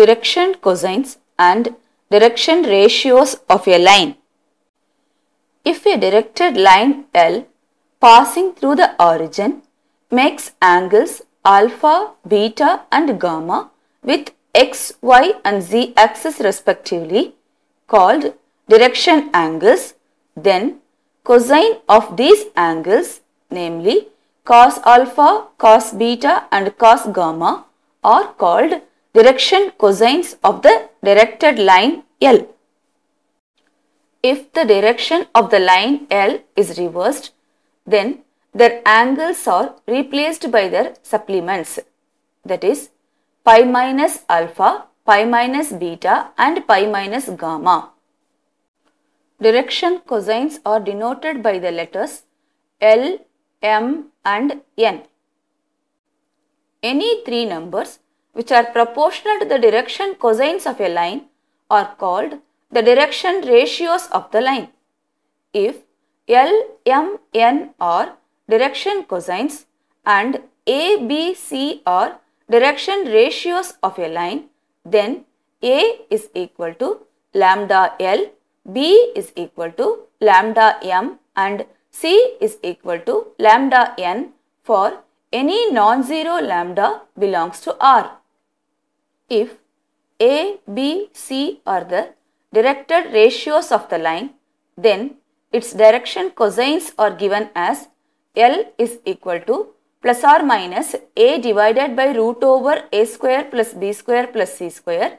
direction cosines and direction ratios of a line. If a directed line L passing through the origin makes angles alpha, beta and gamma with x, y and z axis respectively called direction angles, then cosine of these angles namely cos alpha, cos beta and cos gamma are called direction cosines of the directed line L. If the direction of the line L is reversed, then their angles are replaced by their supplements. That is, pi minus alpha, pi minus beta and pi minus gamma. Direction cosines are denoted by the letters L, M and N. Any three numbers which are proportional to the direction cosines of a line are called the direction ratios of the line. If L, M, N are direction cosines and A, B, C are direction ratios of a line, then A is equal to lambda L, B is equal to lambda M and C is equal to lambda N for any non-zero lambda belongs to R. If A, B, C are the directed ratios of the line, then its direction cosines are given as L is equal to plus or minus A divided by root over A square plus B square plus C square.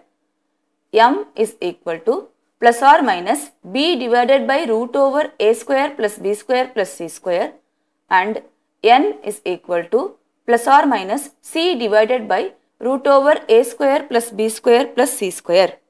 M is equal to plus or minus B divided by root over A square plus B square plus C square and N is equal to plus or minus C divided by root over A square plus B square plus C square